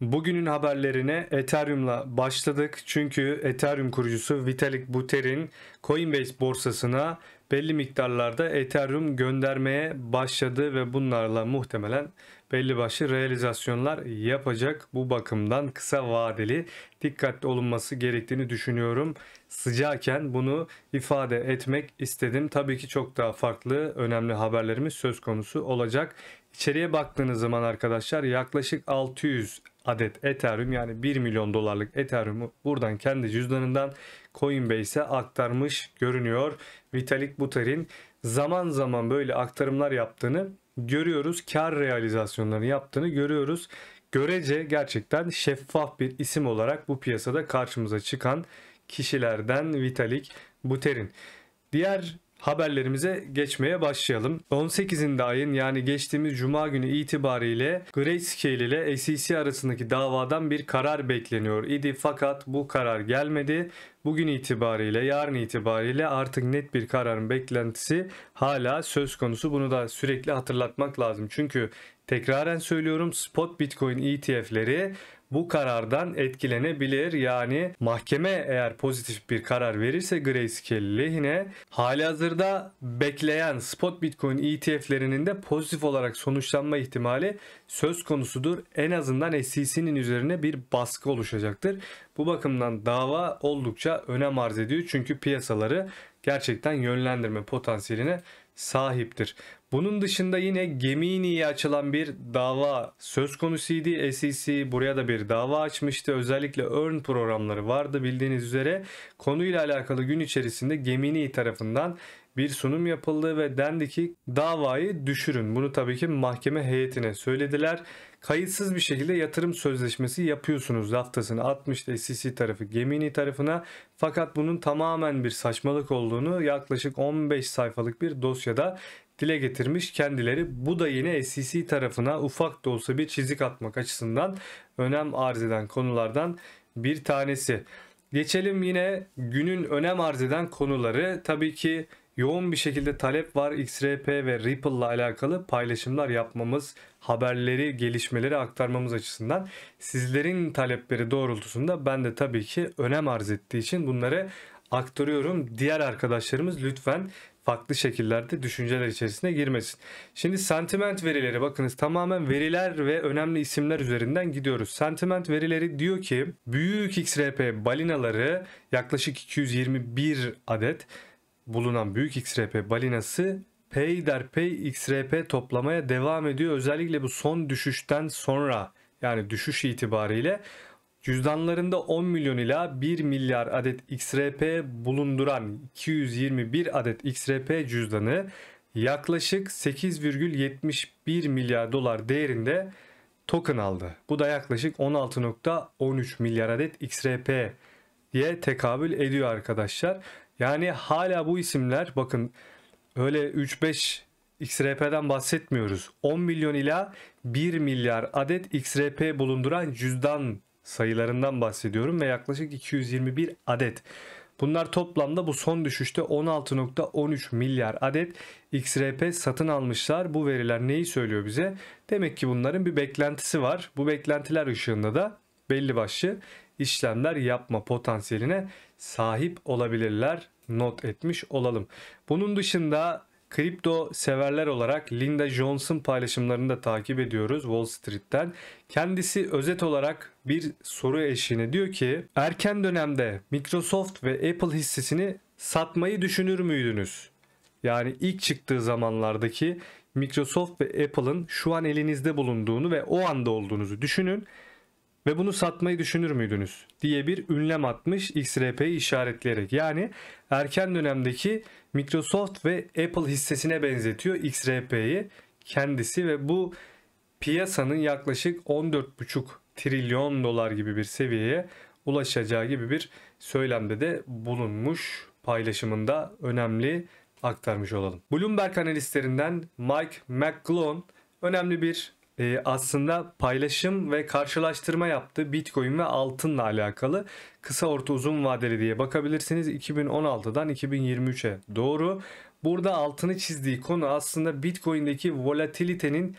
Bugünün haberlerine Ethereum'la başladık çünkü Ethereum kurucusu Vitalik Buterin Coinbase borsasına belli miktarlarda Ethereum göndermeye başladı ve bunlarla muhtemelen belli başlı realizasyonlar yapacak. Bu bakımdan kısa vadeli dikkatli olunması gerektiğini düşünüyorum. Sıcakken bunu ifade etmek istedim. Tabii ki çok daha farklı önemli haberlerimiz söz konusu olacak. İçeriye baktığınız zaman arkadaşlar yaklaşık 600 adet Ethereum yani 1 milyon dolarlık Ethereum'u buradan kendi cüzdanından Coinbase'e aktarmış görünüyor. Vitalik Buterin zaman zaman böyle aktarımlar yaptığını görüyoruz. Kar realizasyonlarını yaptığını görüyoruz. Görece gerçekten şeffaf bir isim olarak bu piyasada karşımıza çıkan kişilerden Vitalik Buterin. Diğer haberlerimize geçmeye başlayalım. 18'inde ayın yani geçtiğimiz cuma günü itibariyle Grayscale ile SEC arasındaki davadan bir karar bekleniyor idi fakat bu karar gelmedi. Bugün itibariyle yarın itibariyle artık net bir kararın beklentisi hala söz konusu. Bunu da sürekli hatırlatmak lazım. Çünkü tekraren söylüyorum spot Bitcoin ETF'leri bu karardan etkilenebilir. Yani mahkeme eğer pozitif bir karar verirse Grayscale lehine hazırda bekleyen spot Bitcoin ETF'lerinin de pozitif olarak sonuçlanma ihtimali söz konusudur. En azından SEC'nin üzerine bir baskı oluşacaktır. Bu bakımdan dava oldukça önem arz ediyor çünkü piyasaları gerçekten yönlendirme potansiyeline sahiptir. Bunun dışında yine Gemini'ye açılan bir dava söz konusuydu. SEC buraya da bir dava açmıştı. Özellikle earn programları vardı bildiğiniz üzere. Konuyla alakalı gün içerisinde Gemini tarafından bir sunum yapıldı ve dendi ki davayı düşürün. Bunu tabii ki mahkeme heyetine söylediler. Kayıtsız bir şekilde yatırım sözleşmesi yapıyorsunuz laftasını atmıştı SEC tarafı Gemini tarafına. Fakat bunun tamamen bir saçmalık olduğunu yaklaşık 15 sayfalık bir dosyada dile getirmiş kendileri. Bu da yine SEC tarafına ufak da olsa bir çizik atmak açısından önem arz eden konulardan bir tanesi. Geçelim yine günün önem arz eden konuları. Tabii ki yoğun bir şekilde talep var XRP ve Ripple ile alakalı paylaşımlar yapmamız, haberleri, gelişmeleri aktarmamız açısından. Sizlerin talepleri doğrultusunda ben de tabii ki önem arz ettiği için bunları aktarıyorum. Diğer arkadaşlarımız lütfen farklı şekillerde düşünceler içerisine girmesin. Şimdi sentiment verileri bakınız tamamen veriler ve önemli isimler üzerinden gidiyoruz. Sentiment verileri diyor ki büyük XRP balinaları yaklaşık 221 adet bulunan büyük XRP balinası peyderpey XRP toplamaya devam ediyor. Özellikle bu son düşüşten sonra yani düşüş itibariyle cüzdanlarında 10 milyon ila 1 milyar adet XRP bulunduran 221 adet XRP cüzdanı yaklaşık 8,71 milyar dolar değerinde token aldı. Bu da yaklaşık 16.13 milyar adet XRP diye tekabül ediyor arkadaşlar. Yani hala bu isimler bakın öyle 3-5 XRP'den bahsetmiyoruz. 10 milyon ila 1 milyar adet XRP bulunduran cüzdan sayılarından bahsediyorum ve yaklaşık 221 adet. Bunlar toplamda bu son düşüşte 16.13 milyar adet XRP satın almışlar. Bu veriler neyi söylüyor bize? Demek ki bunların bir beklentisi var. Bu beklentiler ışığında da belli başlı işlemler yapma potansiyeline sahip olabilirler not etmiş olalım. Bunun dışında kripto severler olarak Linda Johnson paylaşımlarını da takip ediyoruz Wall Street'ten. Kendisi özet olarak bir soru eşiğine diyor ki erken dönemde Microsoft ve Apple hissesini satmayı düşünür müydünüz? Yani ilk çıktığı zamanlardaki Microsoft ve Apple'ın şu an elinizde bulunduğunu ve o anda olduğunuzu düşünün ve bunu satmayı düşünür müydünüz diye bir ünlem atmış XRP'yi işaretleyerek. Yani erken dönemdeki Microsoft ve Apple hissesine benzetiyor XRP'yi kendisi ve bu piyasanın yaklaşık 14,5 trilyon dolar gibi bir seviyeye ulaşacağı gibi bir söylemde de bulunmuş paylaşımında önemli aktarmış olalım. Bloomberg analistlerinden Mike McGlone önemli bir e, aslında paylaşım ve karşılaştırma yaptı Bitcoin ve altınla alakalı. Kısa orta uzun vadeli diye bakabilirsiniz 2016'dan 2023'e doğru. Burada altını çizdiği konu aslında Bitcoin'deki volatilitenin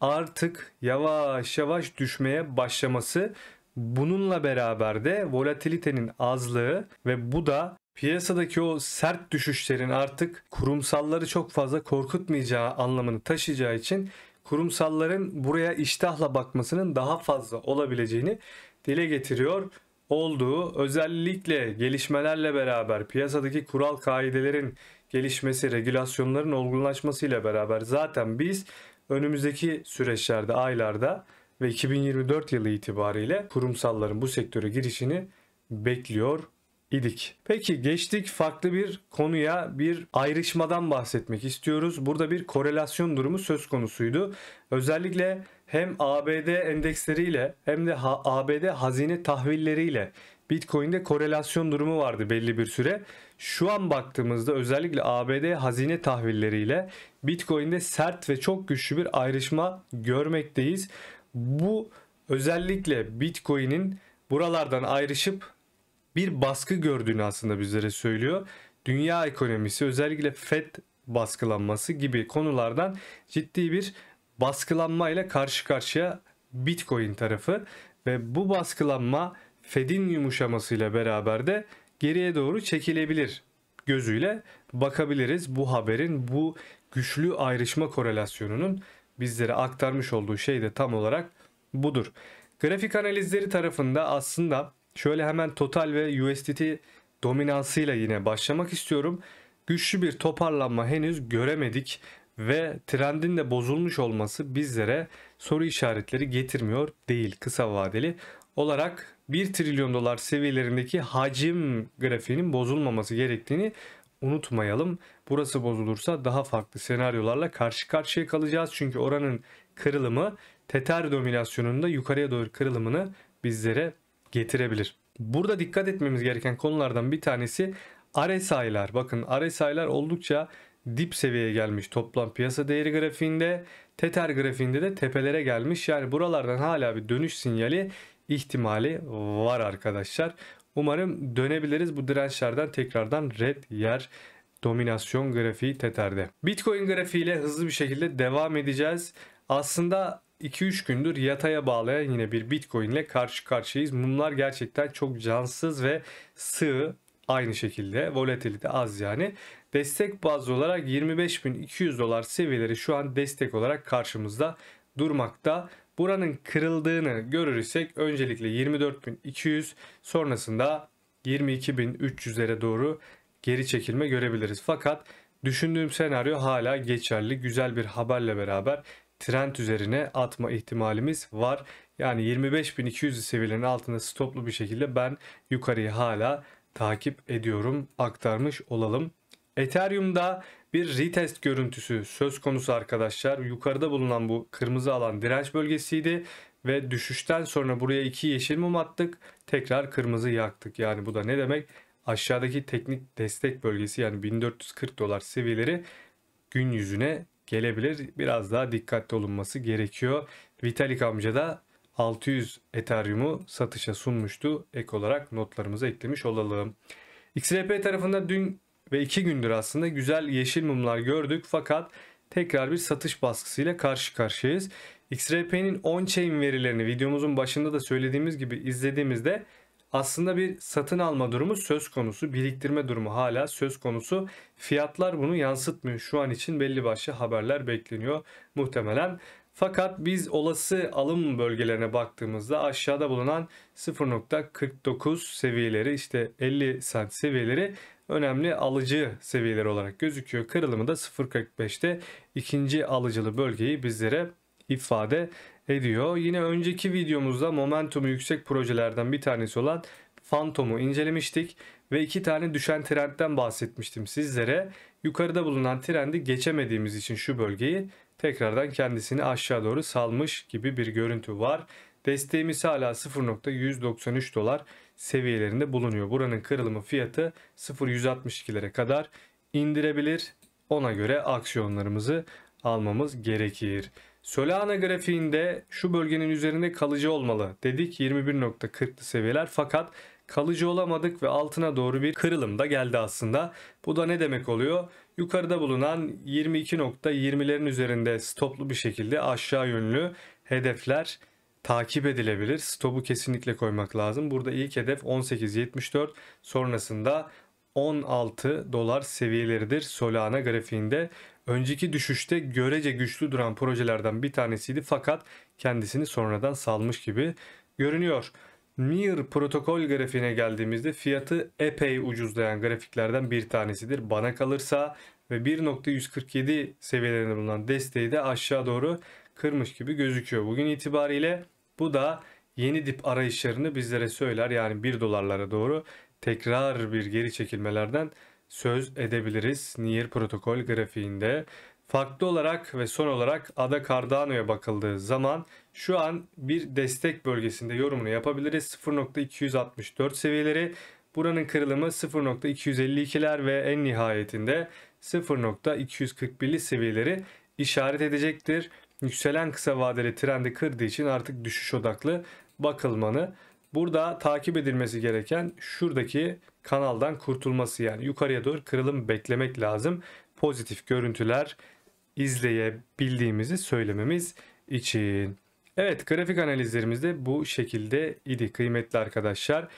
artık yavaş yavaş düşmeye başlaması. Bununla beraber de volatilitenin azlığı ve bu da piyasadaki o sert düşüşlerin artık kurumsalları çok fazla korkutmayacağı anlamını taşıyacağı için kurumsalların buraya iştahla bakmasının daha fazla olabileceğini dile getiriyor olduğu özellikle gelişmelerle beraber piyasadaki kural kaidelerin gelişmesi, regülasyonların olgunlaşmasıyla beraber zaten biz önümüzdeki süreçlerde, aylarda ve 2024 yılı itibariyle kurumsalların bu sektöre girişini bekliyor idik. Peki geçtik farklı bir konuya bir ayrışmadan bahsetmek istiyoruz. Burada bir korelasyon durumu söz konusuydu. Özellikle hem ABD endeksleriyle hem de ABD hazine tahvilleriyle Bitcoin'de korelasyon durumu vardı belli bir süre. Şu an baktığımızda özellikle ABD hazine tahvilleriyle Bitcoin'de sert ve çok güçlü bir ayrışma görmekteyiz. Bu özellikle Bitcoin'in buralardan ayrışıp bir baskı gördüğünü aslında bizlere söylüyor. Dünya ekonomisi özellikle FED baskılanması gibi konulardan ciddi bir baskılanmayla karşı karşıya Bitcoin tarafı ve bu baskılanma Fed'in yumuşamasıyla beraber de geriye doğru çekilebilir gözüyle bakabiliriz bu haberin bu güçlü ayrışma korelasyonunun bizlere aktarmış olduğu şey de tam olarak budur. Grafik analizleri tarafında aslında Şöyle hemen total ve USDT dominansıyla yine başlamak istiyorum. Güçlü bir toparlanma henüz göremedik ve trendin de bozulmuş olması bizlere soru işaretleri getirmiyor değil kısa vadeli olarak 1 trilyon dolar seviyelerindeki hacim grafiğinin bozulmaması gerektiğini unutmayalım. Burası bozulursa daha farklı senaryolarla karşı karşıya kalacağız. Çünkü oranın kırılımı tether dominasyonunda yukarıya doğru kırılımını bizlere getirebilir. Burada dikkat etmemiz gereken konulardan bir tanesi RSI'lar. Bakın RSI'lar oldukça dip seviyeye gelmiş toplam piyasa değeri grafiğinde. Teter grafiğinde de tepelere gelmiş. Yani buralardan hala bir dönüş sinyali ihtimali var arkadaşlar. Umarım dönebiliriz bu dirençlerden tekrardan red yer dominasyon grafiği Tether'de. Bitcoin grafiğiyle hızlı bir şekilde devam edeceğiz. Aslında 2-3 gündür yataya bağlayan yine bir Bitcoin ile karşı karşıyayız. Mumlar gerçekten çok cansız ve sığ aynı şekilde de az yani. Destek bazlı olarak 25.200 dolar seviyeleri şu an destek olarak karşımızda durmakta. Buranın kırıldığını görürsek öncelikle 24.200 sonrasında 22.300'lere doğru geri çekilme görebiliriz. Fakat düşündüğüm senaryo hala geçerli. Güzel bir haberle beraber trend üzerine atma ihtimalimiz var. Yani 25.200 seviyelerinin altında stoplu bir şekilde ben yukarıyı hala takip ediyorum aktarmış olalım. Ethereum'da bir retest görüntüsü söz konusu arkadaşlar. Yukarıda bulunan bu kırmızı alan direnç bölgesiydi ve düşüşten sonra buraya iki yeşil mum attık. Tekrar kırmızı yaktık. Yani bu da ne demek? Aşağıdaki teknik destek bölgesi yani 1440 dolar seviyeleri gün yüzüne gelebilir. Biraz daha dikkatli olunması gerekiyor. Vitalik amca da 600 Ethereum'u satışa sunmuştu. Ek olarak notlarımızı eklemiş olalım. XRP tarafında dün ve 2 gündür aslında güzel yeşil mumlar gördük fakat tekrar bir satış baskısıyla karşı karşıyayız. XRP'nin on-chain verilerini videomuzun başında da söylediğimiz gibi izlediğimizde aslında bir satın alma durumu söz konusu, biriktirme durumu hala söz konusu. Fiyatlar bunu yansıtmıyor. Şu an için belli başlı haberler bekleniyor muhtemelen. Fakat biz olası alım bölgelerine baktığımızda aşağıda bulunan 0.49 seviyeleri işte 50 cent seviyeleri önemli alıcı seviyeleri olarak gözüküyor. Kırılımı da 0.45'te ikinci alıcılı bölgeyi bizlere ifade ediyor. Yine önceki videomuzda momentumu yüksek projelerden bir tanesi olan Phantom'u incelemiştik ve iki tane düşen trendden bahsetmiştim sizlere. Yukarıda bulunan trendi geçemediğimiz için şu bölgeyi tekrardan kendisini aşağı doğru salmış gibi bir görüntü var. Desteğimiz hala 0.193 dolar seviyelerinde bulunuyor. Buranın kırılımı fiyatı 0.162'lere kadar indirebilir. Ona göre aksiyonlarımızı almamız gerekir. Solana grafiğinde şu bölgenin üzerinde kalıcı olmalı dedik 21.40'lı seviyeler fakat kalıcı olamadık ve altına doğru bir kırılım da geldi aslında. Bu da ne demek oluyor? Yukarıda bulunan 22.20'lerin üzerinde stoplu bir şekilde aşağı yönlü hedefler takip edilebilir. Stopu kesinlikle koymak lazım. Burada ilk hedef 18.74 sonrasında 16 dolar seviyeleridir Solana grafiğinde önceki düşüşte görece güçlü duran projelerden bir tanesiydi fakat kendisini sonradan salmış gibi görünüyor. Mir protokol grafiğine geldiğimizde fiyatı epey ucuzlayan grafiklerden bir tanesidir. Bana kalırsa ve 1.147 seviyelerinde bulunan desteği de aşağı doğru kırmış gibi gözüküyor. Bugün itibariyle bu da yeni dip arayışlarını bizlere söyler. Yani 1 dolarlara doğru tekrar bir geri çekilmelerden söz edebiliriz Near protokol grafiğinde. Farklı olarak ve son olarak Ada Cardano'ya bakıldığı zaman şu an bir destek bölgesinde yorumunu yapabiliriz. 0.264 seviyeleri buranın kırılımı 0.252'ler ve en nihayetinde 0.241'li seviyeleri işaret edecektir. Yükselen kısa vadeli trendi kırdığı için artık düşüş odaklı bakılmanı Burada takip edilmesi gereken şuradaki kanaldan kurtulması yani yukarıya doğru kırılım beklemek lazım. Pozitif görüntüler izleyebildiğimizi söylememiz için. Evet grafik analizlerimiz de bu şekilde idi kıymetli arkadaşlar.